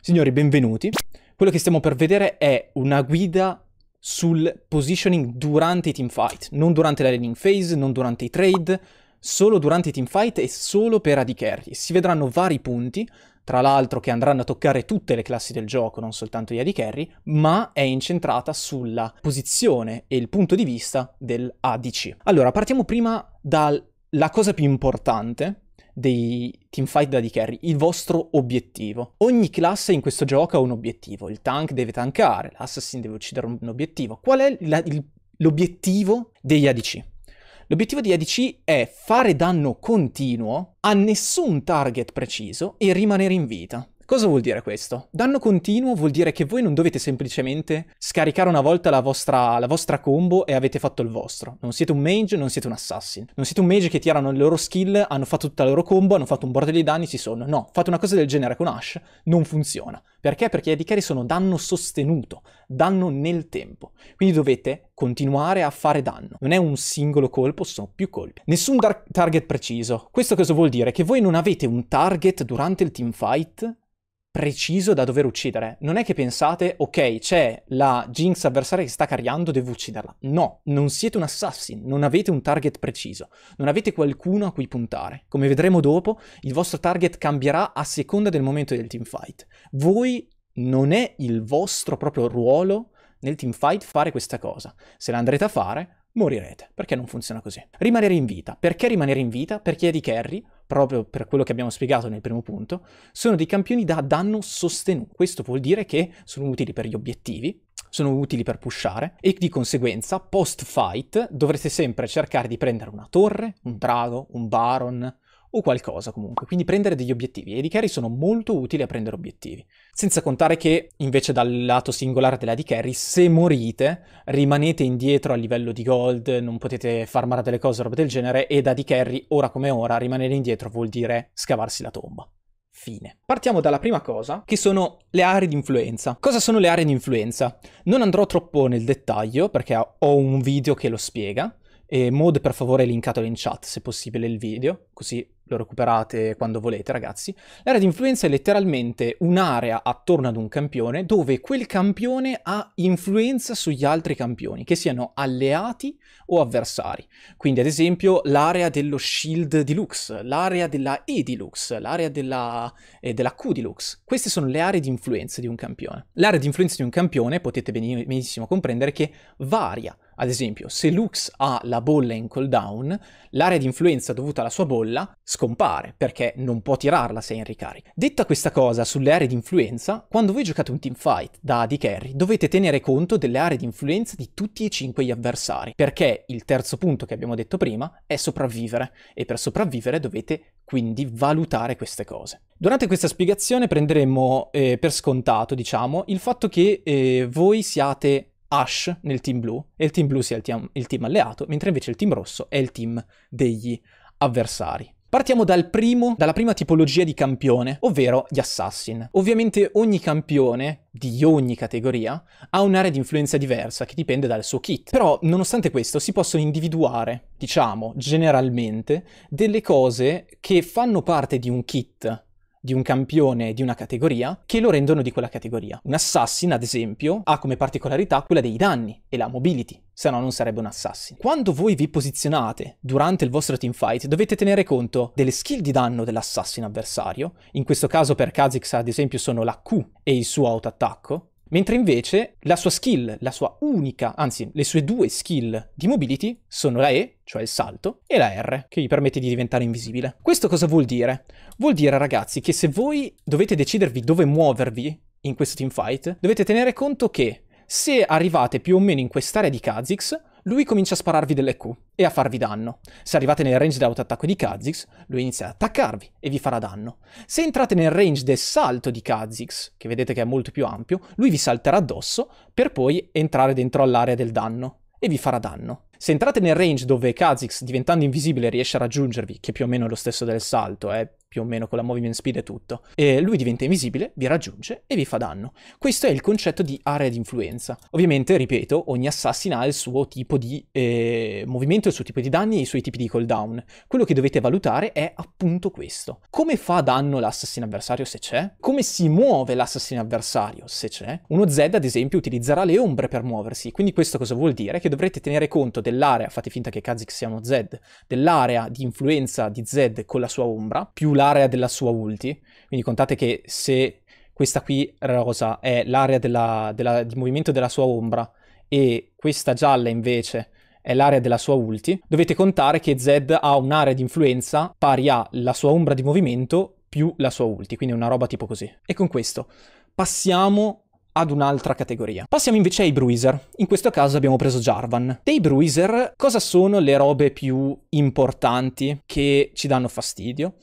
Signori, benvenuti. Quello che stiamo per vedere è una guida sul positioning durante i teamfight, non durante la laning phase, non durante i trade, solo durante i teamfight e solo per AD carry. Si vedranno vari punti, tra l'altro che andranno a toccare tutte le classi del gioco, non soltanto gli AD carry, ma è incentrata sulla posizione e il punto di vista dell'ADC. Allora, partiamo prima dalla cosa più importante, dei teamfight da di carry il vostro obiettivo. Ogni classe in questo gioco ha un obiettivo, il tank deve tankare, l'assassin deve uccidere un obiettivo. Qual è la, il, l'obiettivo degli ADC? L'obiettivo di ADC è fare danno continuo a nessun target preciso e rimanere in vita. Cosa vuol dire questo? Danno continuo vuol dire che voi non dovete semplicemente scaricare una volta la vostra, la vostra combo e avete fatto il vostro. Non siete un mage, non siete un assassin. Non siete un mage che tirano le loro skill, hanno fatto tutta la loro combo, hanno fatto un bordello di danni, si sono. No, fate una cosa del genere con Ash, non funziona. Perché? Perché i carry sono danno sostenuto, danno nel tempo. Quindi dovete continuare a fare danno. Non è un singolo colpo, sono più colpi. Nessun target preciso. Questo cosa vuol dire? Che voi non avete un target durante il teamfight preciso da dover uccidere. Non è che pensate, ok, c'è la Jinx avversaria che sta carriando, devo ucciderla. No, non siete un assassin, non avete un target preciso, non avete qualcuno a cui puntare. Come vedremo dopo, il vostro target cambierà a seconda del momento del teamfight. Voi non è il vostro proprio ruolo nel teamfight fare questa cosa. Se l'andrete a fare, morirete, perché non funziona così. Rimanere in vita. Perché rimanere in vita? Perché Eddie Carry, proprio per quello che abbiamo spiegato nel primo punto, sono dei campioni da danno sostenuto. Questo vuol dire che sono utili per gli obiettivi, sono utili per pushare e di conseguenza post fight dovrete sempre cercare di prendere una torre, un drago, un baron, o qualcosa comunque, quindi prendere degli obiettivi. E i carry sono molto utili a prendere obiettivi. Senza contare che invece dal lato singolare della di carry, se morite, rimanete indietro a livello di gold, non potete farmare delle cose, roba del genere, e da di carry, ora come ora, rimanere indietro vuol dire scavarsi la tomba. Fine. Partiamo dalla prima cosa, che sono le aree di influenza. Cosa sono le aree di influenza? Non andrò troppo nel dettaglio perché ho un video che lo spiega. E mod per favore linkatelo in chat se possibile il video, così lo recuperate quando volete ragazzi, l'area di influenza è letteralmente un'area attorno ad un campione dove quel campione ha influenza sugli altri campioni, che siano alleati o avversari. Quindi ad esempio l'area dello Shield Deluxe, l'area della E Deluxe, l'area della, eh, della, Q Deluxe. Queste sono le aree di influenza di un campione. L'area di influenza di un campione, potete benissimo comprendere, che varia ad esempio, se Lux ha la bolla in cooldown, l'area di influenza dovuta alla sua bolla scompare, perché non può tirarla se è in ricarica. Detta questa cosa sulle aree di influenza, quando voi giocate un teamfight da AD Carry, dovete tenere conto delle aree di influenza di tutti e cinque gli avversari, perché il terzo punto che abbiamo detto prima è sopravvivere, e per sopravvivere dovete quindi valutare queste cose. Durante questa spiegazione prenderemo eh, per scontato, diciamo, il fatto che eh, voi siate Ash nel team blu e il team blu sia il team, il team alleato, mentre invece il team rosso è il team degli avversari. Partiamo dal primo, dalla prima tipologia di campione, ovvero gli assassin. Ovviamente ogni campione di ogni categoria ha un'area di influenza diversa che dipende dal suo kit, però nonostante questo si possono individuare, diciamo, generalmente, delle cose che fanno parte di un kit di un campione di una categoria che lo rendono di quella categoria. Un assassin, ad esempio, ha come particolarità quella dei danni e la mobility, se no non sarebbe un assassin. Quando voi vi posizionate durante il vostro teamfight dovete tenere conto delle skill di danno dell'assassin avversario, in questo caso per Kha'Zix ad esempio sono la Q e il suo autoattacco, Mentre invece la sua skill, la sua unica, anzi le sue due skill di mobility sono la E, cioè il salto, e la R, che gli permette di diventare invisibile. Questo cosa vuol dire? Vuol dire ragazzi che se voi dovete decidervi dove muovervi in questo teamfight, dovete tenere conto che se arrivate più o meno in quest'area di Kha'Zix, lui comincia a spararvi delle Q e a farvi danno. Se arrivate nel range dell'autoattacco di Kha'Zix, lui inizia ad attaccarvi e vi farà danno. Se entrate nel range del salto di Kha'Zix, che vedete che è molto più ampio, lui vi salterà addosso per poi entrare dentro all'area del danno e vi farà danno. Se entrate nel range dove Kha'Zix diventando invisibile riesce a raggiungervi, che più o meno è lo stesso del salto, è eh, più o meno con la movement speed e tutto. E lui diventa invisibile, vi raggiunge e vi fa danno. Questo è il concetto di area di influenza. Ovviamente, ripeto, ogni assassin ha il suo tipo di eh, movimento, il suo tipo di danni e i suoi tipi di cooldown. Quello che dovete valutare è appunto questo. Come fa danno l'assassin avversario se c'è? Come si muove l'assassin avversario se c'è? Uno Z, ad esempio, utilizzerà le ombre per muoversi, quindi questo cosa vuol dire? Che dovrete tenere conto dell'area, fate finta che Kazik sia uno Z, dell'area di influenza di Z con la sua ombra, più l'area della sua ulti. Quindi contate che se questa qui rosa è l'area della, della, di movimento della sua ombra e questa gialla invece è l'area della sua ulti, dovete contare che Zed ha un'area di influenza pari alla sua ombra di movimento più la sua ulti, quindi una roba tipo così. E con questo passiamo ad un'altra categoria. Passiamo invece ai Bruiser. In questo caso abbiamo preso Jarvan. Dei Bruiser, cosa sono le robe più importanti che ci danno fastidio?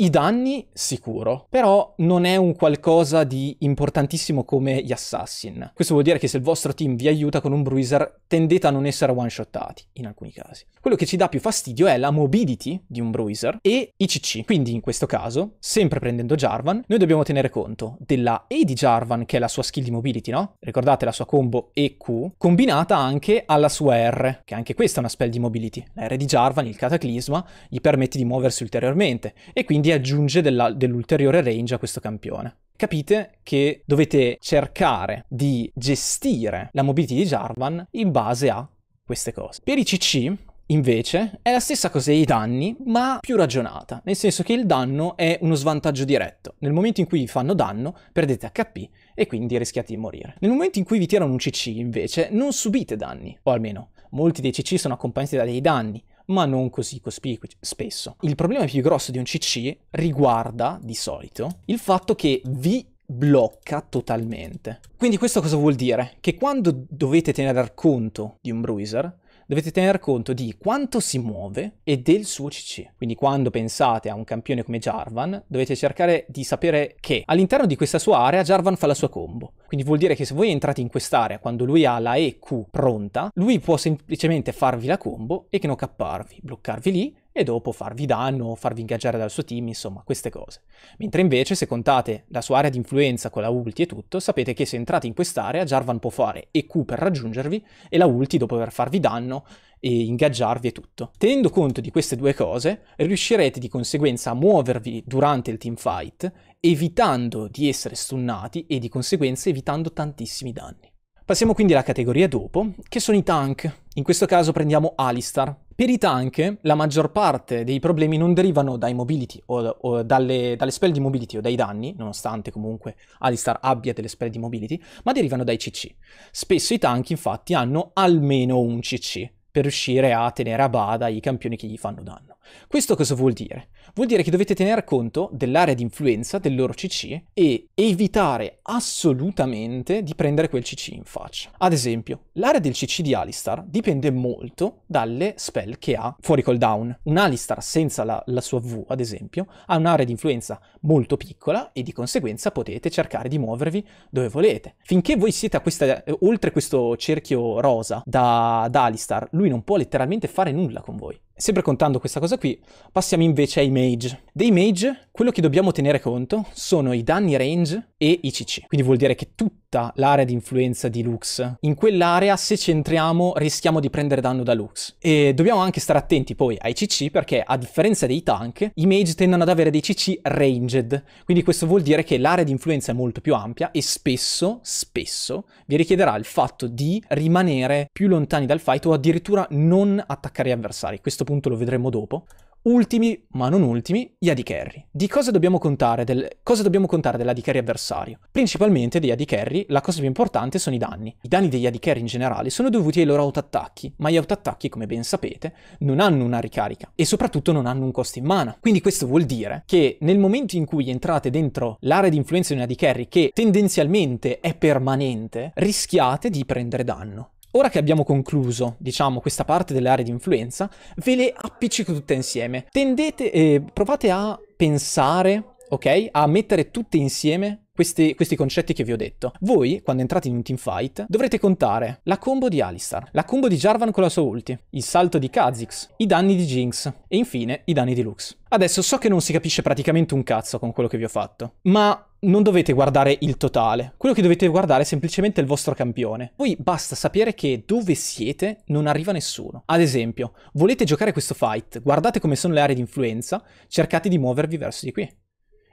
I danni sicuro, però non è un qualcosa di importantissimo come gli assassin. Questo vuol dire che se il vostro team vi aiuta con un bruiser tendete a non essere one shottati in alcuni casi. Quello che ci dà più fastidio è la mobility di un bruiser e i CC. Quindi in questo caso, sempre prendendo Jarvan, noi dobbiamo tenere conto della E di Jarvan che è la sua skill di mobility, no? Ricordate la sua combo EQ combinata anche alla sua R, che anche questa è una spell di mobility. La R di Jarvan, il cataclisma, gli permette di muoversi ulteriormente e quindi quindi aggiunge della, dell'ulteriore range a questo campione. Capite che dovete cercare di gestire la mobility di Jarvan in base a queste cose. Per i CC Invece è la stessa cosa dei danni, ma più ragionata, nel senso che il danno è uno svantaggio diretto. Nel momento in cui vi fanno danno, perdete HP e quindi rischiate di morire. Nel momento in cui vi tirano un CC, invece, non subite danni, o almeno molti dei CC sono accompagnati da dei danni, ma non così cospicui spesso. Il problema più grosso di un CC riguarda, di solito, il fatto che vi blocca totalmente. Quindi questo cosa vuol dire? Che quando dovete tenere conto di un bruiser, dovete tener conto di quanto si muove e del suo CC. Quindi quando pensate a un campione come Jarvan, dovete cercare di sapere che all'interno di questa sua area Jarvan fa la sua combo. Quindi vuol dire che se voi entrate in quest'area quando lui ha la EQ pronta, lui può semplicemente farvi la combo e che non capparvi, bloccarvi lì e dopo farvi danno, farvi ingaggiare dal suo team, insomma, queste cose. Mentre invece se contate la sua area di influenza con la ulti e tutto, sapete che se entrate in quest'area Jarvan può fare EQ per raggiungervi e la ulti dopo aver farvi danno e ingaggiarvi e tutto. Tenendo conto di queste due cose, riuscirete di conseguenza a muovervi durante il teamfight, evitando di essere stunnati e di conseguenza evitando tantissimi danni. Passiamo quindi alla categoria dopo, che sono i tank. In questo caso prendiamo Alistar. Per i tank la maggior parte dei problemi non derivano dai mobility o, o dalle, dalle, spell di mobility o dai danni, nonostante comunque Alistar abbia delle spell di mobility, ma derivano dai CC. Spesso i tank infatti hanno almeno un CC per riuscire a tenere a bada i campioni che gli fanno danno. Questo cosa vuol dire? Vuol dire che dovete tenere conto dell'area di influenza del loro CC e evitare assolutamente di prendere quel CC in faccia. Ad esempio, l'area del CC di Alistar dipende molto dalle spell che ha fuori cooldown. Un Alistar senza la, la sua V, ad esempio, ha un'area di influenza molto piccola e di conseguenza potete cercare di muovervi dove volete. Finché voi siete questa, oltre questo cerchio rosa da, da Alistar, lui non può letteralmente fare nulla con voi. Sempre contando questa cosa qui, passiamo invece ai mage. Dei mage, quello che dobbiamo tenere conto sono i danni range e ICC. Quindi vuol dire che tutta l'area di influenza di Lux, in quell'area se ci entriamo rischiamo di prendere danno da Lux. E dobbiamo anche stare attenti poi ai CC perché a differenza dei tank, i mage tendono ad avere dei CC ranged. Quindi questo vuol dire che l'area di influenza è molto più ampia e spesso, spesso, vi richiederà il fatto di rimanere più lontani dal fight o addirittura non attaccare gli avversari. Questo punto lo vedremo dopo. Ultimi, ma non ultimi, gli AD carry. Di cosa dobbiamo contare, del, cosa dobbiamo contare dell'AD carry avversario? Principalmente degli AD carry la cosa più importante sono i danni. I danni degli AD carry in generale sono dovuti ai loro autoattacchi, ma gli autoattacchi, come ben sapete, non hanno una ricarica e soprattutto non hanno un costo in mana. Quindi questo vuol dire che nel momento in cui entrate dentro l'area di influenza di un AD carry che tendenzialmente è permanente, rischiate di prendere danno. Ora che abbiamo concluso, diciamo, questa parte delle aree di influenza, ve le appiccico tutte insieme. Tendete, eh, provate a pensare, ok? A mettere tutte insieme questi, questi, concetti che vi ho detto. Voi, quando entrate in un teamfight, dovrete contare la combo di Alistar, la combo di Jarvan con la sua ulti, il salto di Kha'Zix, i danni di Jinx e infine i danni di Lux. Adesso so che non si capisce praticamente un cazzo con quello che vi ho fatto, ma non dovete guardare il totale, quello che dovete guardare è semplicemente il vostro campione. Poi basta sapere che dove siete non arriva nessuno. Ad esempio, volete giocare questo fight, guardate come sono le aree di influenza, cercate di muovervi verso di qui.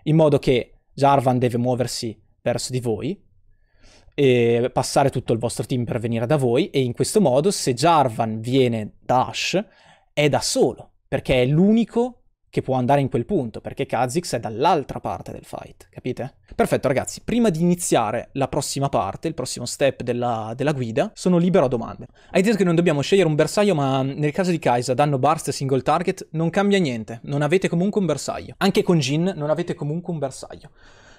In modo che Jarvan deve muoversi verso di voi e passare tutto il vostro team per venire da voi e in questo modo se Jarvan viene da Ash è da solo perché è l'unico che può andare in quel punto, perché Kha'Zix è dall'altra parte del fight, capite? Perfetto ragazzi, prima di iniziare la prossima parte, il prossimo step della, della guida, sono libero a domande. Hai detto che non dobbiamo scegliere un bersaglio, ma nel caso di Kaisa, danno burst single target, non cambia niente, non avete comunque un bersaglio. Anche con Jin non avete comunque un bersaglio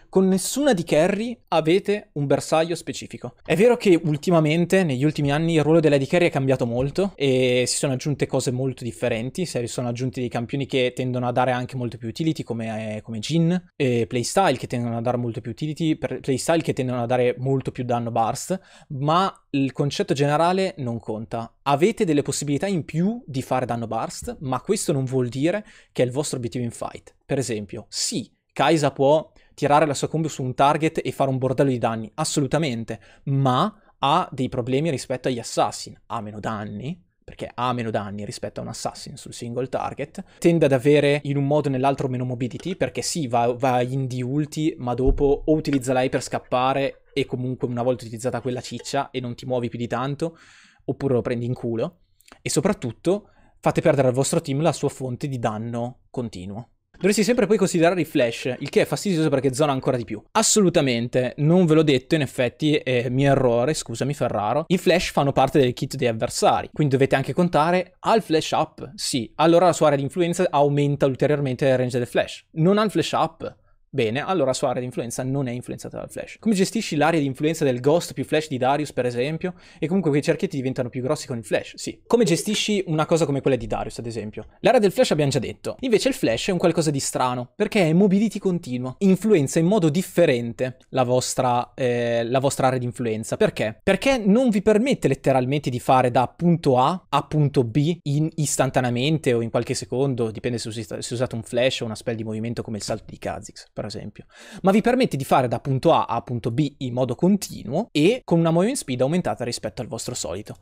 con nessuna di carry avete un bersaglio specifico. È vero che ultimamente, negli ultimi anni, il ruolo della di carry è cambiato molto e si sono aggiunte cose molto differenti, si sono aggiunti dei campioni che tendono a dare anche molto più utility come, eh, come Jin e playstyle che tendono a dare molto più utility, playstyle che tendono a dare molto più danno burst, ma il concetto generale non conta. Avete delle possibilità in più di fare danno burst, ma questo non vuol dire che è il vostro obiettivo in fight. Per esempio, sì, Kaisa può tirare la sua combo su un target e fare un bordello di danni, assolutamente, ma ha dei problemi rispetto agli assassin, ha meno danni, perché ha meno danni rispetto a un assassin sul single target, tende ad avere in un modo o nell'altro meno mobility, perché sì, va, va in di ulti, ma dopo o utilizza lei per scappare e comunque una volta utilizzata quella ciccia e non ti muovi più di tanto, oppure lo prendi in culo, e soprattutto fate perdere al vostro team la sua fonte di danno continuo. Dovresti sempre poi considerare i flash, il che è fastidioso perché zona ancora di più. Assolutamente, non ve l'ho detto, in effetti è mio errore, scusami Ferraro. I flash fanno parte del kit dei avversari, quindi dovete anche contare ha il flash up? Sì, allora la sua area di influenza aumenta ulteriormente il range del flash. Non ha il flash up? Bene, allora la sua area di influenza non è influenzata dal flash. Come gestisci l'area di influenza del ghost più flash di Darius, per esempio? E comunque quei cerchietti diventano più grossi con il flash, sì. Come gestisci una cosa come quella di Darius, ad esempio? L'area del flash abbiamo già detto. Invece il flash è un qualcosa di strano, perché è mobility continua. Influenza in modo differente la vostra, eh, la vostra area di influenza. Perché? Perché non vi permette letteralmente di fare da punto A a punto B in istantaneamente o in qualche secondo, dipende se, usate un flash o una spell di movimento come il salto di Kha'Zix, per esempio, ma vi permette di fare da punto A a punto B in modo continuo e con una movement speed aumentata rispetto al vostro solito.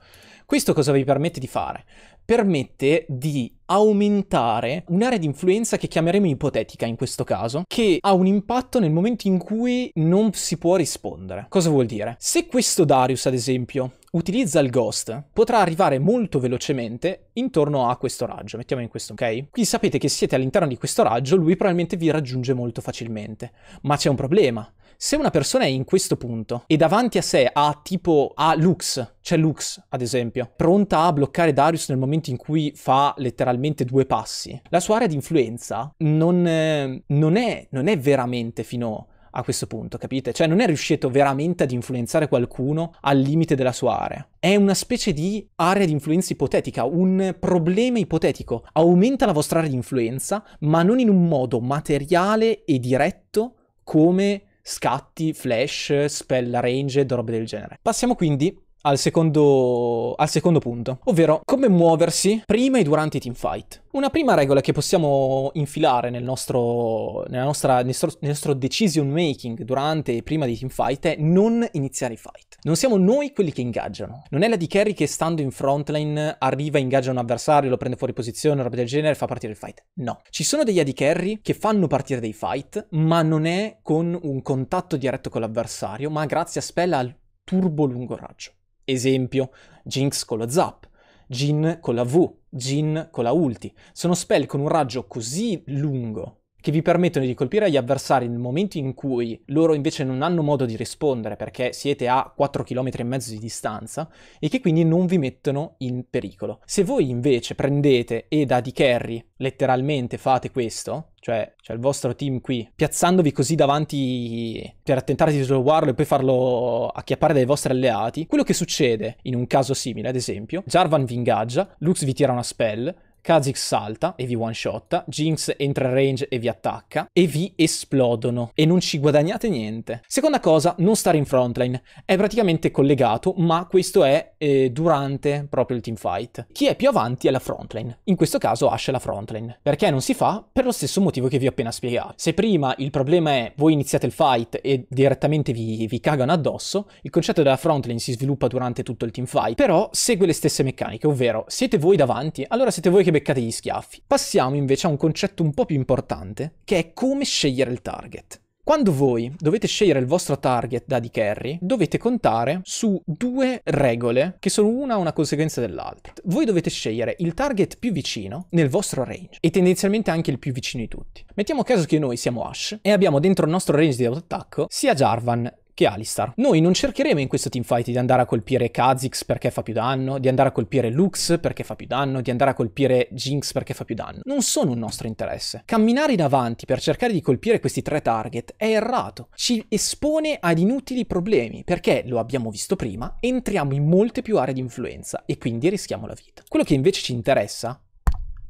Questo cosa vi permette di fare? permette di aumentare un'area di influenza che chiameremo ipotetica in questo caso, che ha un impatto nel momento in cui non si può rispondere. Cosa vuol dire? Se questo Darius, ad esempio, utilizza il ghost, potrà arrivare molto velocemente intorno a questo raggio, mettiamo in questo, ok? Quindi sapete che siete all'interno di questo raggio, lui probabilmente vi raggiunge molto facilmente, ma c'è un problema se una persona è in questo punto e davanti a sé ha tipo ha Lux, c'è Lux ad esempio, pronta a bloccare Darius nel momento in cui fa letteralmente due passi, la sua area di influenza non, eh, non, è, non è veramente fino a questo punto, capite? Cioè non è riuscito veramente ad influenzare qualcuno al limite della sua area. È una specie di area di influenza ipotetica, un problema ipotetico. Aumenta la vostra area di influenza, ma non in un modo materiale e diretto come scatti, flash, spell range e robe del genere. Passiamo quindi al secondo, al secondo, punto, ovvero come muoversi prima e durante i teamfight. Una prima regola che possiamo infilare nel nostro, nostra, nel nostro decision making durante e prima dei teamfight è non iniziare i fight. Non siamo noi quelli che ingaggiano. Non è la di Kerry che stando in frontline arriva, ingaggia un avversario, lo prende fuori posizione, roba del genere, fa partire il fight. No. Ci sono degli AD carry che fanno partire dei fight, ma non è con un contatto diretto con l'avversario, ma grazie a spell al turbo lungo raggio. Esempio, Jinx con lo Zap, Jin con la V, Jin con la Ulti. Sono spell con un raggio così lungo che vi permettono di colpire gli avversari nel momento in cui loro invece non hanno modo di rispondere perché siete a 4 km e mezzo di distanza e che quindi non vi mettono in pericolo. Se voi invece prendete e da di carry letteralmente fate questo, cioè, cioè il vostro team qui, piazzandovi così davanti per tentare di slowarlo e poi farlo acchiappare dai vostri alleati, quello che succede in un caso simile, ad esempio, Jarvan vi ingaggia, Lux vi tira una spell, Kha'Zix salta e vi one shotta, Jinx entra in range e vi attacca e vi esplodono e non ci guadagnate niente. Seconda cosa, non stare in frontline, è praticamente collegato ma questo è eh, durante proprio il teamfight. Chi è più avanti è la frontline, in questo caso Ash la frontline. Perché non si fa? Per lo stesso motivo che vi ho appena spiegato. Se prima il problema è voi iniziate il fight e direttamente vi, vi cagano addosso, il concetto della frontline si sviluppa durante tutto il teamfight, però segue le stesse meccaniche, ovvero siete voi davanti, allora siete voi che beccate gli schiaffi. Passiamo invece a un concetto un po' più importante, che è come scegliere il target. Quando voi dovete scegliere il vostro target da di carry, dovete contare su due regole che sono una una conseguenza dell'altra. Voi dovete scegliere il target più vicino nel vostro range e tendenzialmente anche il più vicino di tutti. Mettiamo caso che noi siamo Ash e abbiamo dentro il nostro range di autoattacco sia Jarvan che Alistar. Noi non cercheremo in questo teamfight di andare a colpire Kha'Zix perché fa più danno, di andare a colpire Lux perché fa più danno, di andare a colpire Jinx perché fa più danno. Non sono un nostro interesse. Camminare in avanti per cercare di colpire questi tre target è errato. Ci espone ad inutili problemi perché, lo abbiamo visto prima, entriamo in molte più aree di influenza e quindi rischiamo la vita. Quello che invece ci interessa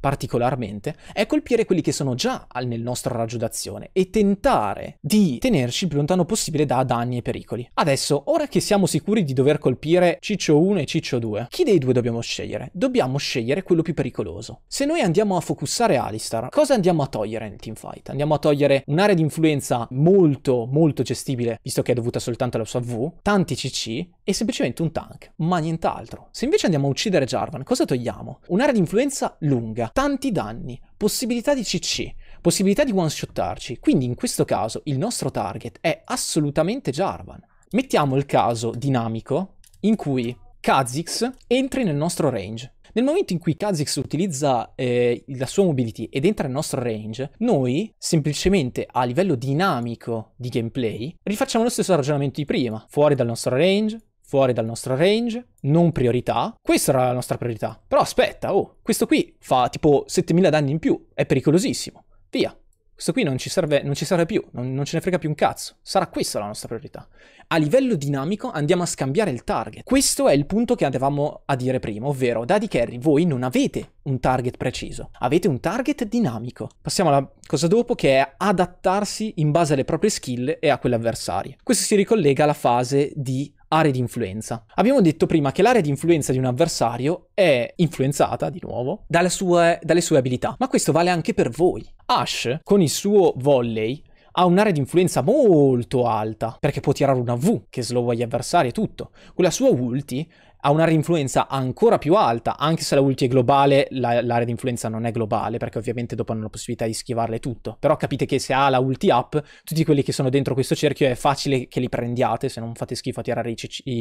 particolarmente, è colpire quelli che sono già nel nostro raggio d'azione e tentare di tenerci il più lontano possibile da danni e pericoli. Adesso, ora che siamo sicuri di dover colpire Ciccio 1 e Ciccio 2, chi dei due dobbiamo scegliere? Dobbiamo scegliere quello più pericoloso. Se noi andiamo a focussare Alistar, cosa andiamo a togliere nel teamfight? Andiamo a togliere un'area di influenza molto molto gestibile, visto che è dovuta soltanto alla sua V, tanti CC è semplicemente un tank, ma nient'altro. Se invece andiamo a uccidere Jarvan, cosa togliamo? Un'area di influenza lunga, tanti danni, possibilità di CC, possibilità di one-shottarci, quindi in questo caso il nostro target è assolutamente Jarvan. Mettiamo il caso dinamico in cui Kha'Zix entri nel nostro range. Nel momento in cui Kha'Zix utilizza eh, la sua mobility ed entra nel nostro range, noi semplicemente a livello dinamico di gameplay rifacciamo lo stesso ragionamento di prima. Fuori dal nostro range, fuori dal nostro range, non priorità. Questa era la nostra priorità. Però aspetta, oh, questo qui fa tipo 7000 danni in più, è pericolosissimo. Via. Questo qui non ci serve, non ci serve più, non, non ce ne frega più un cazzo. Sarà questa la nostra priorità. A livello dinamico andiamo a scambiare il target. Questo è il punto che andavamo a dire prima, ovvero, Daddy Carry, voi non avete un target preciso, avete un target dinamico. Passiamo alla cosa dopo che è adattarsi in base alle proprie skill e a quelle avversarie. Questo si ricollega alla fase di aree di influenza. Abbiamo detto prima che l'area di influenza di un avversario è influenzata, di nuovo, dalle sue, dalle sue abilità, ma questo vale anche per voi. Ash, con il suo volley, ha un'area di influenza molto alta, perché può tirare una V che slowa gli avversari e tutto. Quella sua ulti ha un'area di influenza ancora più alta, anche se la ulti è globale, la, l'area di influenza non è globale, perché ovviamente dopo hanno la possibilità di schivarle tutto. Però capite che se ha la ulti up, tutti quelli che sono dentro questo cerchio è facile che li prendiate, se non fate schifo a tirare i, i,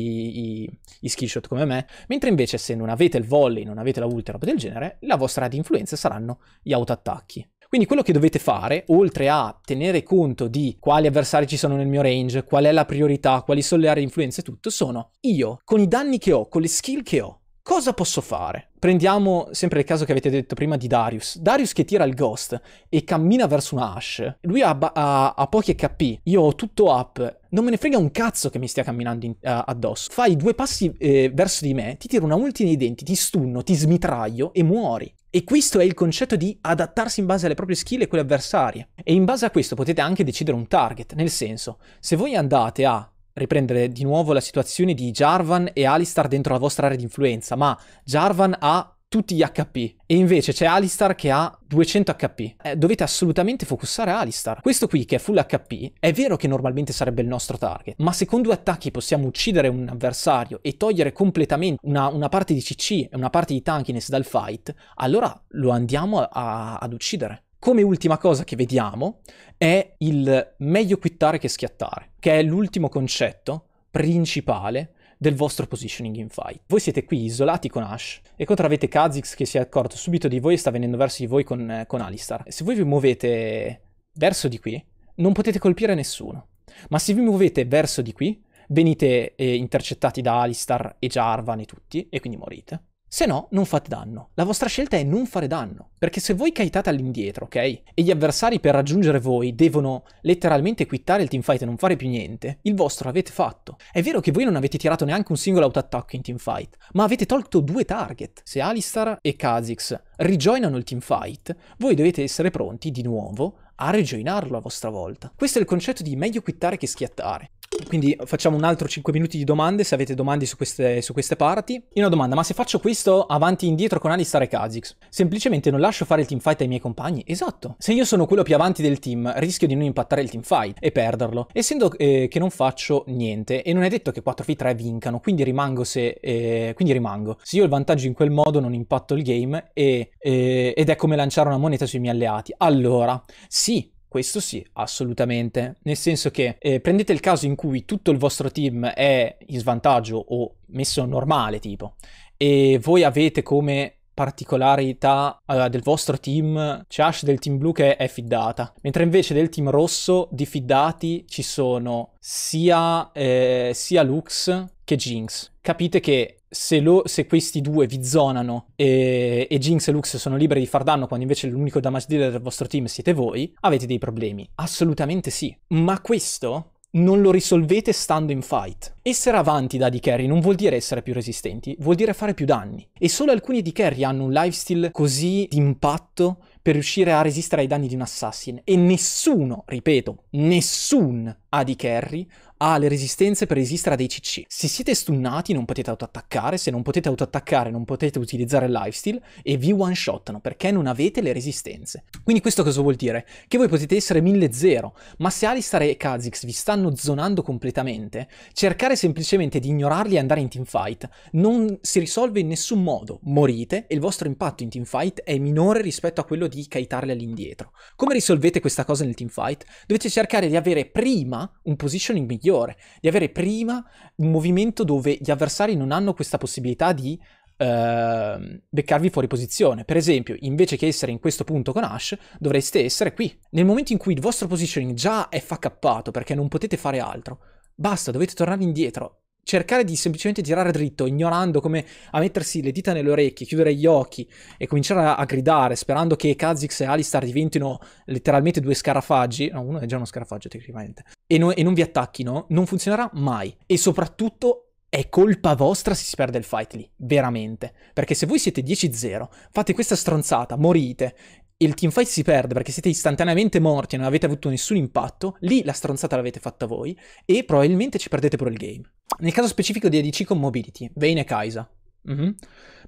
i, i skill shot come me. Mentre invece se non avete il volley, non avete la ulti, roba del genere, la vostra area di influenza saranno gli autoattacchi. Quindi quello che dovete fare, oltre a tenere conto di quali avversari ci sono nel mio range, qual è la priorità, quali sono le aree di influenza e tutto, sono io, con i danni che ho, con le skill che ho, cosa posso fare? Prendiamo sempre il caso che avete detto prima di Darius. Darius che tira il ghost e cammina verso una Ash, Lui ha, ha, ha pochi HP, io ho tutto up. Non me ne frega un cazzo che mi stia camminando in, uh, addosso. Fai due passi eh, verso di me, ti tiro una ulti nei denti, ti stunno, ti smitraglio e muori. E questo è il concetto di adattarsi in base alle proprie skill e quelle avversarie. E in base a questo potete anche decidere un target, nel senso, se voi andate a riprendere di nuovo la situazione di Jarvan e Alistar dentro la vostra area di influenza, ma Jarvan ha tutti gli HP. E invece c'è Alistar che ha 200 HP. Eh, dovete assolutamente focussare Alistar. Questo qui, che è full HP, è vero che normalmente sarebbe il nostro target, ma se con due attacchi possiamo uccidere un avversario e togliere completamente una, una parte di CC e una parte di tankiness dal fight, allora lo andiamo a, a, ad uccidere. Come ultima cosa che vediamo è il meglio quittare che schiattare, che è l'ultimo concetto principale del vostro positioning in fight. Voi siete qui isolati con Ash e contro avete Kha'Zix che si è accorto subito di voi e sta venendo verso di voi con, eh, con Alistar. Se voi vi muovete verso di qui, non potete colpire nessuno. Ma se vi muovete verso di qui, venite eh, intercettati da Alistar e Jarvan e tutti, e quindi morite. Se no, non fate danno. La vostra scelta è non fare danno. Perché se voi kaitate all'indietro, ok? E gli avversari per raggiungere voi devono letteralmente quittare il teamfight e non fare più niente, il vostro l'avete fatto. È vero che voi non avete tirato neanche un singolo autoattacco in teamfight, ma avete tolto due target. Se Alistar e Kha'Zix rejoinano il teamfight, voi dovete essere pronti di nuovo a rejoinarlo a vostra volta. Questo è il concetto di meglio quittare che schiattare. Quindi facciamo un altro 5 minuti di domande se avete domande su queste, su queste parti. Io ho una domanda, ma se faccio questo avanti e indietro con Alistar e Kha'Zix, semplicemente non lascio fare il teamfight ai miei compagni? Esatto. Se io sono quello più avanti del team, rischio di non impattare il teamfight e perderlo. Essendo eh, che non faccio niente, e non è detto che 4v3 vincano, quindi rimango se... Eh, quindi rimango. Se io ho il vantaggio in quel modo non impatto il game e, eh, ed è come lanciare una moneta sui miei alleati. Allora, sì, questo sì, assolutamente. Nel senso che eh, prendete il caso in cui tutto il vostro team è in svantaggio o messo normale, tipo, e voi avete come particolarità allora, del vostro team c'è Ash del team blu che è fiddata mentre invece del team rosso di fiddati ci sono sia, eh, sia Lux che Jinx capite che se, lo, se, questi due vi zonano e, e, Jinx e Lux sono liberi di far danno quando invece l'unico damage dealer del vostro team siete voi, avete dei problemi. Assolutamente sì. Ma questo non lo risolvete stando in fight. Essere avanti da di carry non vuol dire essere più resistenti, vuol dire fare più danni. E solo alcuni di carry hanno un lifestyle così d'impatto per riuscire a resistere ai danni di un assassin. E nessuno, ripeto, nessun AD carry ha le resistenze per resistere a dei CC. Se siete stunnati non potete autoattaccare, se non potete autoattaccare non potete utilizzare il lifesteal e vi one shottano perché non avete le resistenze. Quindi questo cosa vuol dire? Che voi potete essere 1000-0, ma se Alistar e Kha'Zix vi stanno zonando completamente, cercare semplicemente di ignorarli e andare in teamfight non si risolve in nessun modo. Morite e il vostro impatto in teamfight è minore rispetto a quello di kaitarli all'indietro. Come risolvete questa cosa nel teamfight? Dovete cercare di avere prima un positioning migliore migliore, di avere prima un movimento dove gli avversari non hanno questa possibilità di Uh, beccarvi fuori posizione. Per esempio, invece che essere in questo punto con Ash, dovreste essere qui. Nel momento in cui il vostro positioning già è facappato perché non potete fare altro, basta, dovete tornare indietro. Cercare di semplicemente tirare dritto, ignorando come a mettersi le dita nelle orecchie, chiudere gli occhi e cominciare a, a gridare, sperando che Kha'Zix e Alistar diventino letteralmente due scarafaggi. No, uno è già uno scarafaggio tecnicamente e, no- e non vi attacchino, non funzionerà mai. E soprattutto è colpa vostra se si perde il fight lì, veramente. Perché se voi siete 10-0, fate questa stronzata, morite, e il teamfight si perde perché siete istantaneamente morti e non avete avuto nessun impatto, lì la stronzata l'avete fatta voi e probabilmente ci perdete pure il game. Nel caso specifico di ADC con Mobility, Vayne e Kaisa. Mm-hmm.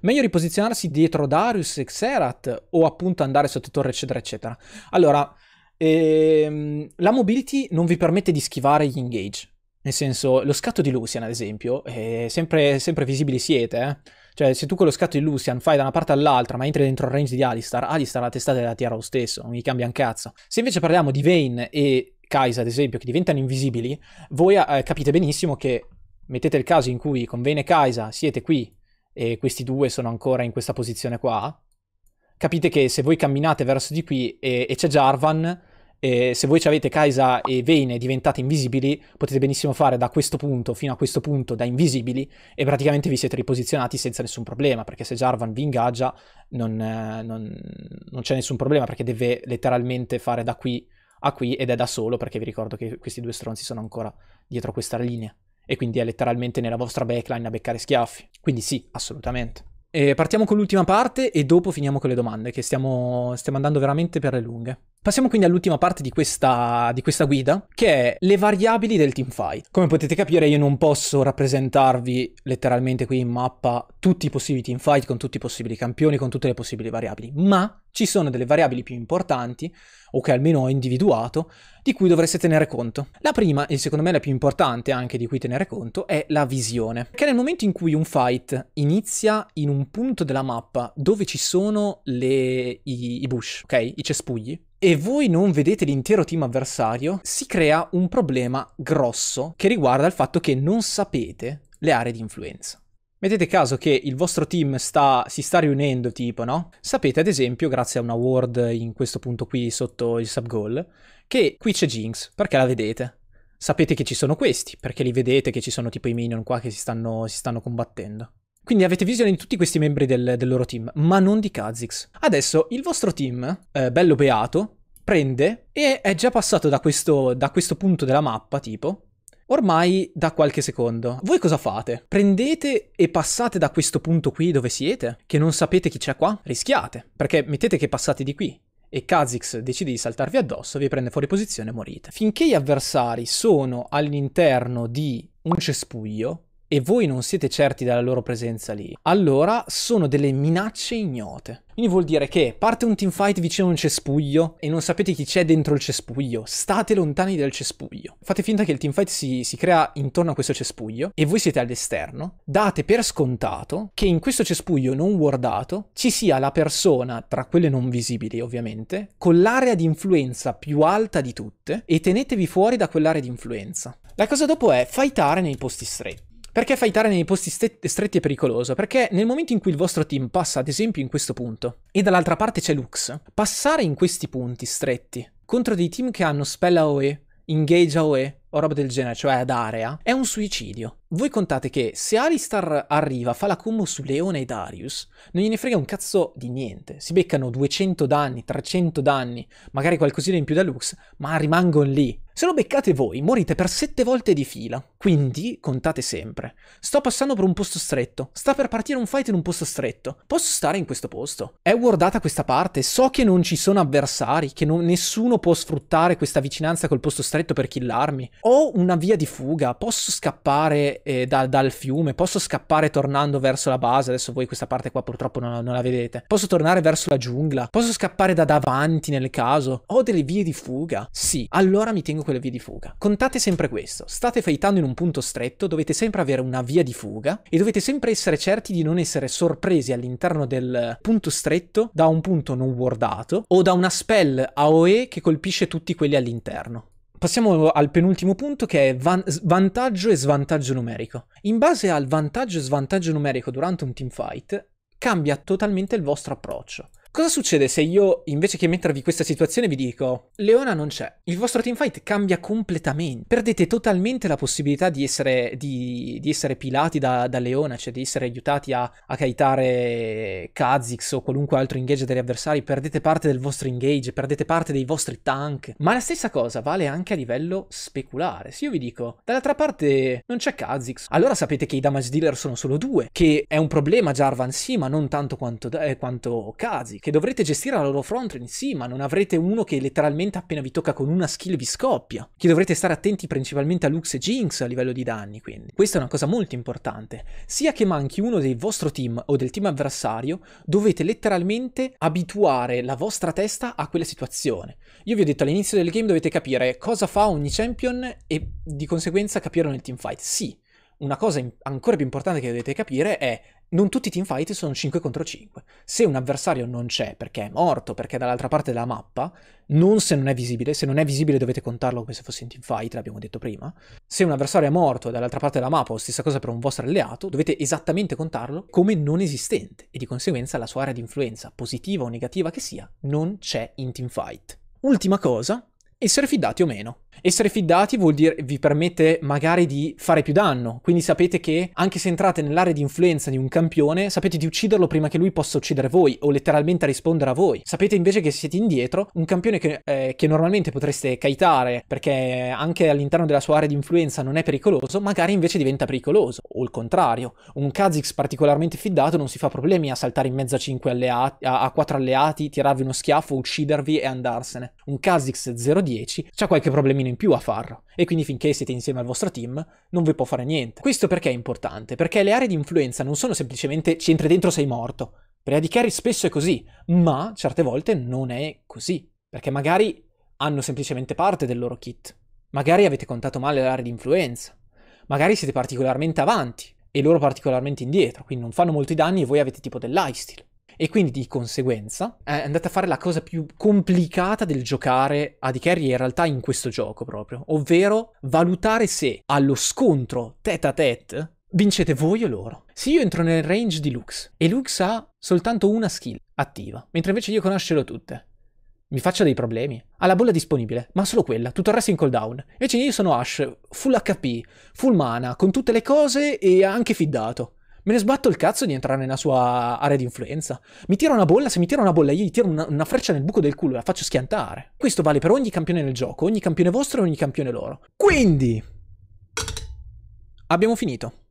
Meglio riposizionarsi dietro Darius e Xerath o appunto andare sotto torre eccetera eccetera. Allora, e, ehm, la mobility non vi permette di schivare gli engage. Nel senso, lo scatto di Lucian, ad esempio, eh, sempre, sempre, visibili siete, eh? Cioè, se tu con lo scatto di Lucian fai da una parte all'altra, ma entri dentro il range di Alistar, Alistar la testata della tiara lo stesso, non gli cambia un cazzo. Se invece parliamo di Vayne e Kaisa, ad esempio, che diventano invisibili, voi eh, capite benissimo che mettete il caso in cui con Vayne e Kaisa siete qui e questi due sono ancora in questa posizione qua, capite che se voi camminate verso di qui e, e c'è Jarvan, eh, se voi avete Kaisa e Vane diventate invisibili, potete benissimo fare da questo punto fino a questo punto da invisibili e praticamente vi siete riposizionati senza nessun problema, perché se Jarvan vi ingaggia non, eh, non, non c'è nessun problema, perché deve letteralmente fare da qui a qui ed è da solo, perché vi ricordo che questi due stronzi sono ancora dietro questa linea e quindi è letteralmente nella vostra backline a beccare schiaffi. Quindi sì, assolutamente. E partiamo con l'ultima parte e dopo finiamo con le domande, che stiamo, stiamo andando veramente per le lunghe. Passiamo quindi all'ultima parte di questa, di questa guida, che è le variabili del teamfight. Come potete capire io non posso rappresentarvi letteralmente qui in mappa tutti i possibili teamfight con tutti i possibili campioni, con tutte le possibili variabili, ma ci sono delle variabili più importanti, o che almeno ho individuato, di cui dovreste tenere conto. La prima, e secondo me la più importante anche di cui tenere conto, è la visione. Che nel momento in cui un fight inizia in un punto della mappa dove ci sono le, i, i bush, ok? I cespugli, e voi non vedete l'intero team avversario, si crea un problema grosso che riguarda il fatto che non sapete le aree di influenza. Mettete caso che il vostro team sta, si sta riunendo, tipo, no? Sapete, ad esempio, grazie a una ward in questo punto qui sotto il sub goal, che qui c'è Jinx, perché la vedete. Sapete che ci sono questi, perché li vedete che ci sono tipo i minion qua che si stanno, si stanno combattendo. Quindi avete visione di tutti questi membri del, del loro team, ma non di Kha'Zix. Adesso il vostro team, eh, bello beato, prende e è già passato da questo, da questo punto della mappa, tipo, ormai da qualche secondo. Voi cosa fate? Prendete e passate da questo punto qui dove siete, che non sapete chi c'è qua? Rischiate, perché mettete che passate di qui e Kha'Zix decide di saltarvi addosso, vi prende fuori posizione e morite. Finché gli avversari sono all'interno di un cespuglio, e voi non siete certi della loro presenza lì, allora sono delle minacce ignote. Quindi vuol dire che parte un teamfight vicino a un cespuglio e non sapete chi c'è dentro il cespuglio, state lontani dal cespuglio. Fate finta che il teamfight si, si crea intorno a questo cespuglio e voi siete all'esterno, date per scontato che in questo cespuglio non wardato ci sia la persona, tra quelle non visibili ovviamente, con l'area di influenza più alta di tutte e tenetevi fuori da quell'area di influenza. La cosa dopo è fightare nei posti stretti. Perché fightare nei posti stretti è pericoloso? Perché nel momento in cui il vostro team passa ad esempio in questo punto e dall'altra parte c'è Lux, passare in questi punti stretti contro dei team che hanno spell AOE, engage AOE o roba del genere, cioè ad area, è un suicidio voi contate che se Alistar arriva, fa la combo su Leone e Darius, non gliene frega un cazzo di niente. Si beccano 200 danni, 300 danni, magari qualcosina in più da Lux, ma rimangono lì. Se lo beccate voi, morite per 7 volte di fila. Quindi, contate sempre. Sto passando per un posto stretto. Sta per partire un fight in un posto stretto. Posso stare in questo posto? È wardata questa parte. So che non ci sono avversari, che non, nessuno può sfruttare questa vicinanza col posto stretto per killarmi. Ho una via di fuga. Posso scappare scappare eh, da, dal fiume, posso scappare tornando verso la base, adesso voi questa parte qua purtroppo non, non la vedete, posso tornare verso la giungla, posso scappare da davanti nel caso, ho delle vie di fuga, sì, allora mi tengo quelle vie di fuga. Contate sempre questo, state fightando in un punto stretto, dovete sempre avere una via di fuga e dovete sempre essere certi di non essere sorpresi all'interno del punto stretto da un punto non wardato o da una spell AOE che colpisce tutti quelli all'interno. Passiamo al penultimo punto che è van- vantaggio e svantaggio numerico. In base al vantaggio e svantaggio numerico durante un teamfight, cambia totalmente il vostro approccio. Cosa succede se io, invece che mettervi questa situazione, vi dico Leona non c'è, il vostro teamfight cambia completamente, perdete totalmente la possibilità di essere, di, di essere pilati da, da, Leona, cioè di essere aiutati a, a kaitare Kha'Zix o qualunque altro engage degli avversari, perdete parte del vostro engage, perdete parte dei vostri tank. Ma la stessa cosa vale anche a livello speculare. Se io vi dico, dall'altra parte non c'è Kha'Zix, allora sapete che i damage dealer sono solo due, che è un problema Jarvan sì, ma non tanto quanto, eh, quanto Kha'Zix che dovrete gestire la loro frontline, sì, ma non avrete uno che letteralmente appena vi tocca con una skill vi scoppia, che dovrete stare attenti principalmente a Lux e Jinx a livello di danni, quindi. Questa è una cosa molto importante. Sia che manchi uno del vostro team o del team avversario, dovete letteralmente abituare la vostra testa a quella situazione. Io vi ho detto all'inizio del game dovete capire cosa fa ogni champion e di conseguenza capirlo nel teamfight. Sì, una cosa ancora più importante che dovete capire è non tutti i teamfight sono 5 contro 5. Se un avversario non c'è perché è morto, perché è dall'altra parte della mappa, non se non è visibile, se non è visibile dovete contarlo come se fosse un teamfight, l'abbiamo detto prima. Se un avversario è morto e dall'altra parte della mappa, o stessa cosa per un vostro alleato, dovete esattamente contarlo come non esistente e di conseguenza la sua area di influenza, positiva o negativa che sia, non c'è in teamfight. Ultima cosa, essere fidati o meno. Essere fidati vuol dire vi permette magari di fare più danno, quindi sapete che anche se entrate nell'area di influenza di un campione, sapete di ucciderlo prima che lui possa uccidere voi o letteralmente rispondere a voi. Sapete invece che se siete indietro, un campione che, eh, che normalmente potreste kaitare perché anche all'interno della sua area di influenza non è pericoloso, magari invece diventa pericoloso, o il contrario. Un Kha'Zix particolarmente fidato non si fa problemi a saltare in mezzo a 5 alleati, a, a 4 alleati, tirarvi uno schiaffo, uccidervi e andarsene. Un Kha'Zix 010 ha qualche problemino in più a farlo e quindi finché siete insieme al vostro team non vi può fare niente. Questo perché è importante? Perché le aree di influenza non sono semplicemente ci entri dentro sei morto. Per AD carry spesso è così, ma certe volte non è così, perché magari hanno semplicemente parte del loro kit. Magari avete contato male l'area di influenza. Magari siete particolarmente avanti e loro particolarmente indietro, quindi non fanno molti danni e voi avete tipo dell'high e quindi di conseguenza è andata a fare la cosa più complicata del giocare ad di Carry in realtà in questo gioco proprio, ovvero valutare se allo scontro tête à tête vincete voi o loro. Se io entro nel range di Lux e Lux ha soltanto una skill attiva, mentre invece io conoscerò tutte, mi faccia dei problemi. Ha la bolla disponibile, ma solo quella, tutto il resto in cooldown. Invece io sono Ash, full HP, full mana, con tutte le cose e anche fiddato. Me ne sbatto il cazzo di entrare nella sua area di influenza. Mi tira una bolla, se mi tira una bolla io gli tiro una, una freccia nel buco del culo e la faccio schiantare. Questo vale per ogni campione nel gioco, ogni campione vostro e ogni campione loro. Quindi... Abbiamo finito.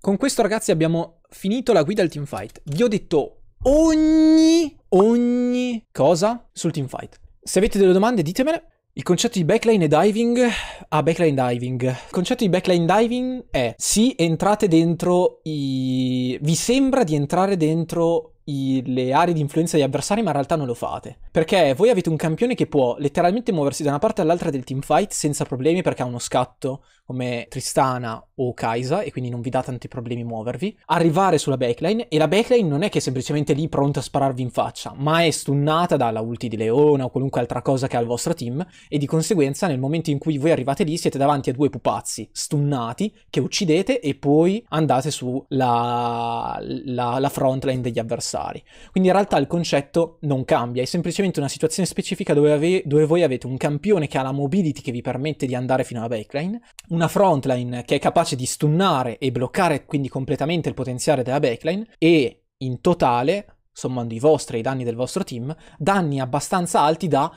Con questo ragazzi abbiamo finito la guida al teamfight. Vi ho detto ogni, ogni cosa sul teamfight. Se avete delle domande ditemele. Il concetto di backline e diving. Ah, backline diving. Il concetto di backline diving è: sì, entrate dentro i. Vi sembra di entrare dentro i... le aree di influenza degli avversari, ma in realtà non lo fate. Perché voi avete un campione che può letteralmente muoversi da una parte all'altra del teamfight senza problemi perché ha uno scatto come Tristana o Kaisa e quindi non vi dà tanti problemi muovervi. Arrivare sulla backline e la backline non è che è semplicemente lì pronta a spararvi in faccia, ma è stunnata dalla ulti di Leona o qualunque altra cosa che ha il vostro team e di conseguenza nel momento in cui voi arrivate lì siete davanti a due pupazzi stunnati che uccidete e poi andate sulla la, la front degli avversari. Quindi in realtà il concetto non cambia, è semplicemente semplicemente una situazione specifica dove, ave- dove, voi avete un campione che ha la mobility che vi permette di andare fino alla backline, una frontline che è capace di stunnare e bloccare quindi completamente il potenziale della backline e in totale, sommando i vostri e i danni del vostro team, danni abbastanza alti da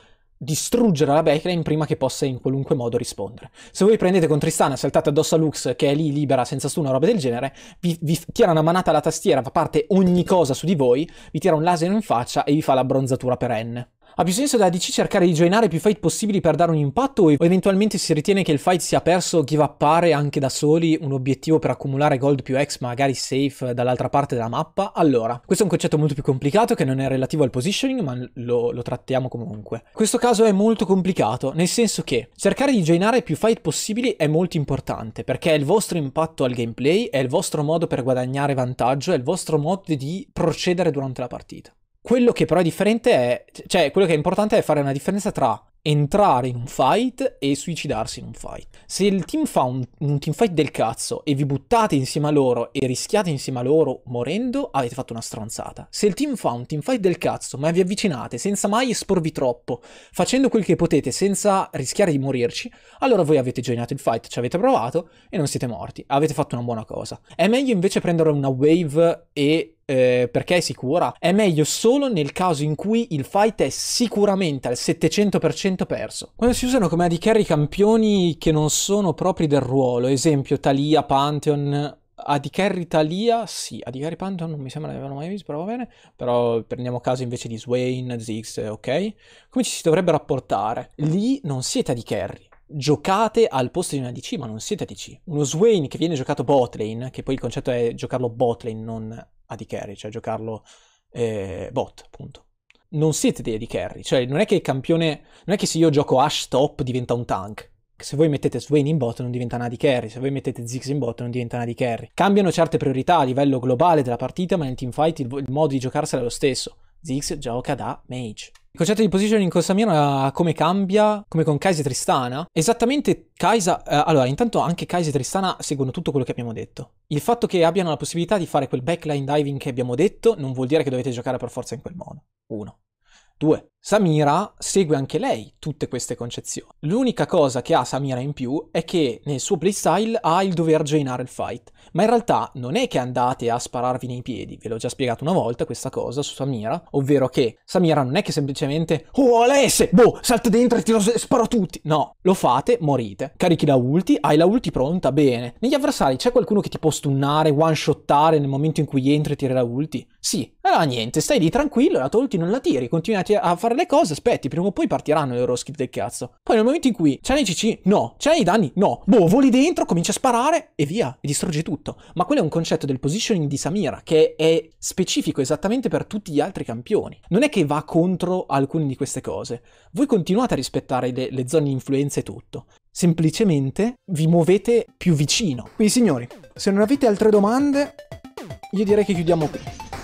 distruggere la backlane prima che possa in qualunque modo rispondere. Se voi prendete con Tristana, saltate addosso a Lux che è lì libera senza stun o roba del genere, vi, vi tira una manata alla tastiera, fa parte ogni cosa su di voi, vi tira un laser in faccia e vi fa la bronzatura perenne. Ha più senso da DC cercare di joinare più fight possibili per dare un impatto o eventualmente si ritiene che il fight sia perso give uppare anche da soli un obiettivo per accumulare gold più X magari safe dall'altra parte della mappa? Allora, questo è un concetto molto più complicato che non è relativo al positioning ma lo, lo trattiamo comunque. Questo caso è molto complicato, nel senso che cercare di joinare più fight possibili è molto importante perché è il vostro impatto al gameplay, è il vostro modo per guadagnare vantaggio, è il vostro modo di procedere durante la partita. Quello che però è differente è, cioè quello che è importante è fare una differenza tra entrare in un fight e suicidarsi in un fight. Se il team fa un, un team fight del cazzo e vi buttate insieme a loro e rischiate insieme a loro morendo, avete fatto una stronzata. Se il team fa un team fight del cazzo ma vi avvicinate senza mai esporvi troppo, facendo quel che potete senza rischiare di morirci, allora voi avete joinato il fight, ci avete provato e non siete morti. Avete fatto una buona cosa. È meglio invece prendere una wave e eh, perché è sicura, è meglio solo nel caso in cui il fight è sicuramente al 700% perso. Quando si usano come AD carry campioni che non sono propri del ruolo, esempio Thalia, Pantheon, AD carry Talia, sì, AD carry Pantheon non mi sembra che avevano mai visto, però va bene, però prendiamo caso invece di Swain, Ziggs, ok? Come ci si dovrebbe rapportare? Lì non siete AD carry, giocate al posto di una DC, ma non siete DC. Uno Swain che viene giocato botlane, che poi il concetto è giocarlo botlane, non AD carry, cioè giocarlo eh, bot, appunto. Non siete dei AD carry, cioè non è che il campione, non è che se io gioco Ash top diventa un tank. Se voi mettete Swain in bot non diventa una di carry, se voi mettete Ziggs in bot non diventa una di carry. Cambiano certe priorità a livello globale della partita, ma nel teamfight il, il modo di giocarsela è lo stesso. Ziggs gioca da mage. Il concetto di positioning in Corsa Mirna come cambia, come con Kaisa e Tristana? Esattamente Kaisa, eh, allora intanto anche Kaisa e Tristana seguono tutto quello che abbiamo detto. Il fatto che abbiano la possibilità di fare quel backline diving che abbiamo detto non vuol dire che dovete giocare per forza in quel modo. Uno. Due. Samira segue anche lei tutte queste concezioni. L'unica cosa che ha Samira in più è che nel suo playstyle ha il dover joinare il fight, ma in realtà non è che andate a spararvi nei piedi, ve l'ho già spiegato una volta questa cosa su Samira, ovvero che Samira non è che semplicemente Oh Alesse, boh, salta dentro e ti lo sparo a tutti! No, lo fate, morite. Carichi la ulti, hai la ulti pronta, bene. Negli avversari c'è qualcuno che ti può stunnare, one-shottare nel momento in cui entri e tiri la ulti? Sì, allora ah, niente, stai lì tranquillo, la tua ulti non la tiri, continuate a fare fare le cose, aspetti, prima o poi partiranno le loro Euroskip del cazzo. Poi nel momento in cui c'è nei CC, no, c'è nei danni, no, boh, voli dentro, comincia a sparare e via, e distrugge tutto. Ma quello è un concetto del positioning di Samira che è specifico esattamente per tutti gli altri campioni. Non è che va contro alcune di queste cose. Voi continuate a rispettare le, le zone di influenza e tutto semplicemente vi muovete più vicino. Quindi signori, se non avete altre domande, io direi che chiudiamo qui.